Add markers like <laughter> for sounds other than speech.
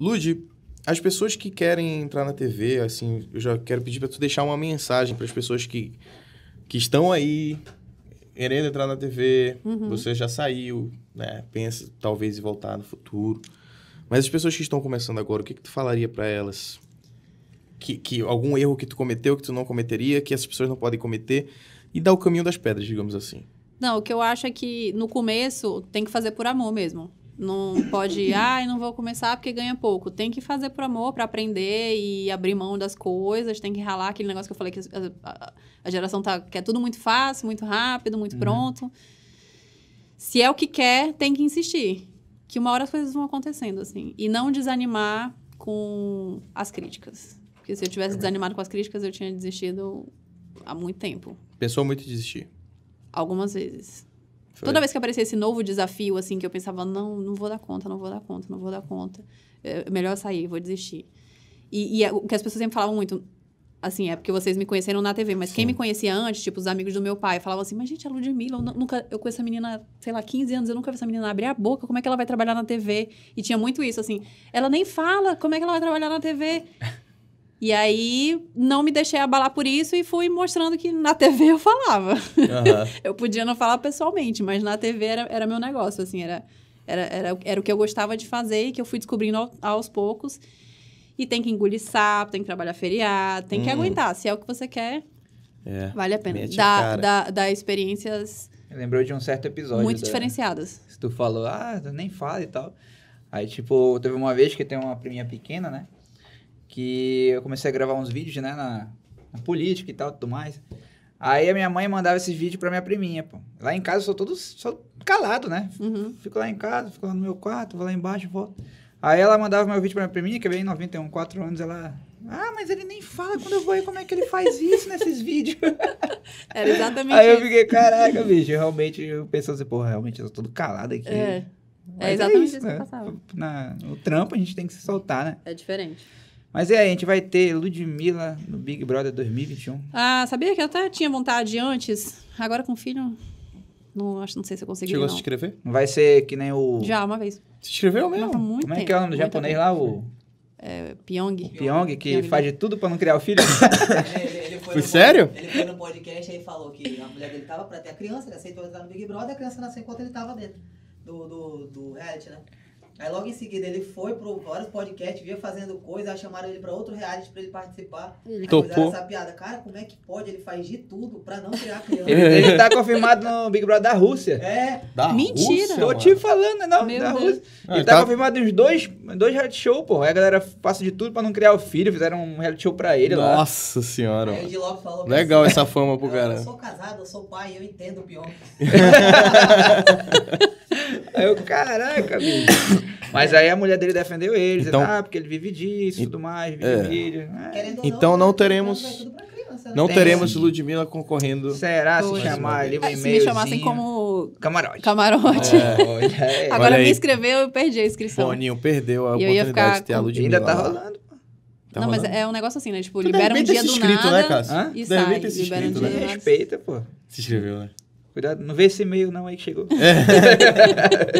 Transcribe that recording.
Lud, as pessoas que querem entrar na TV, assim, eu já quero pedir para tu deixar uma mensagem para as pessoas que, que estão aí querendo entrar na TV, uhum. você já saiu, né? Pensa talvez em voltar no futuro. Mas as pessoas que estão começando agora, o que, que tu falaria para elas? Que, que algum erro que tu cometeu, que tu não cometeria, que essas pessoas não podem cometer, e dar o caminho das pedras, digamos assim. Não, o que eu acho é que no começo tem que fazer por amor mesmo. Não pode ir, <coughs> ai, ah, não vou começar porque ganha pouco. Tem que fazer por amor, para aprender e abrir mão das coisas, tem que ralar aquele negócio que eu falei que a, a geração tá, quer tudo muito fácil, muito rápido, muito uhum. pronto. Se é o que quer, tem que insistir. Que uma hora as coisas vão acontecendo, assim. E não desanimar com as críticas. Porque se eu tivesse desanimado com as críticas, eu tinha desistido há muito tempo. Pensou muito em desistir? Algumas vezes. Foi. Toda vez que aparecia esse novo desafio, assim, que eu pensava, não, não vou dar conta, não vou dar conta, não vou dar conta. É melhor sair, vou desistir. E, e é, o que as pessoas sempre falavam muito, assim, é porque vocês me conheceram na TV, mas Sim. quem me conhecia antes, tipo, os amigos do meu pai, falavam assim, mas gente, a é Ludmilla, eu nunca, eu conheço essa menina, sei lá, 15 anos, eu nunca vi essa menina abrir a boca, como é que ela vai trabalhar na TV? E tinha muito isso, assim, ela nem fala, como é que ela vai trabalhar na TV? E aí não me deixei abalar por isso e fui mostrando que na TV eu falava. Uhum. <laughs> eu podia não falar pessoalmente, mas na TV era, era meu negócio, assim, era, era, era, era o que eu gostava de fazer e que eu fui descobrindo ao, aos poucos. E tem que engolir sapo, tem que trabalhar feriado, tem hum. que aguentar. Se é o que você quer, é. vale a pena. Dá, dá, dá experiências. Lembrou de um certo episódio. Muito diferenciadas. Se tu falou, ah, nem fala e tal. Aí, tipo, teve uma vez que tem uma priminha pequena, né? que eu comecei a gravar uns vídeos, né, na, na política e tal, tudo mais. Aí a minha mãe mandava esses vídeos pra minha priminha, pô. Lá em casa eu sou todo calado, né? Uhum. Fico lá em casa, fico lá no meu quarto, vou lá embaixo, volto. Aí ela mandava meu vídeo pra minha priminha, que é bem 91, 4 anos, ela... Ah, mas ele nem fala quando eu vou aí como é que ele faz isso nesses <laughs> vídeos. <laughs> Era exatamente Aí eu fiquei, caraca, bicho, realmente, eu pensando assim, pô, realmente eu tô todo calado aqui. É, é, é exatamente é isso, isso né? que passava. Na, no trampo a gente tem que se soltar, né? É diferente. Mas é, a gente vai ter Ludmilla no Big Brother 2021. Ah, sabia que eu até tinha vontade antes. Agora com filho, não, acho, não sei se eu consegui. Chegou não. a se inscrever? Não vai ser que nem o. Já, uma vez. Se inscreveu mesmo? Tá Como tempo, é que é o nome do japonês lá? O... É, Pyong. O Pyong, que Pyong. Né? faz de tudo pra não criar o filho. foi, <laughs> foi sério? ele foi no podcast e falou que a mulher dele tava pra ter a criança, ele aceitou entrar no Big Brother, a criança nasceu enquanto ele tava dentro do, do, do reality, né? Aí logo em seguida ele foi para vários podcasts, via fazendo coisa, aí chamaram ele para outro reality para ele participar. Ele topou. essa piada. Cara, como é que pode? Ele faz de tudo para não criar criança. <laughs> ele, ele tá confirmado no Big Brother da Rússia. É. Da Mentira. Rússia, Tô te falando, não. Meu da Deus. Rússia. Ele, ah, ele tá, tá, confirmado nos dois, dois reality show, pô. Aí a galera passa de tudo para não criar o filho, fizeram um reality show para ele Nossa lá. Nossa senhora. Aí o falou Legal assim, essa fama pro cara. Eu sou casado, eu sou pai, eu entendo o pior. <laughs> Aí eu, caraca, bicho. Mas aí a mulher dele defendeu ele, então, dizendo, ah, porque ele vive disso e tudo mais, vive é. vídeo. Né? É. Então não né, teremos. É né? Não Tem teremos sim. Ludmilla concorrendo. Será se chamar ali um e-mail? É, se me chamassem como. Camarote. Camarote. É, <laughs> olha Agora olha me inscreveu, eu perdi a inscrição. Boninho perdeu a eu oportunidade ficar... de ter a Ludmilla. Ainda tá rolando. Tá não, rolando. mas é um negócio assim, né? Tipo, tu libera um dia do inscrito, nada. Né, E tu sai. Libera um né? Respeita, pô. Se inscreveu, né? Cuidado, não vê esse e-mail não aí que chegou. <laughs>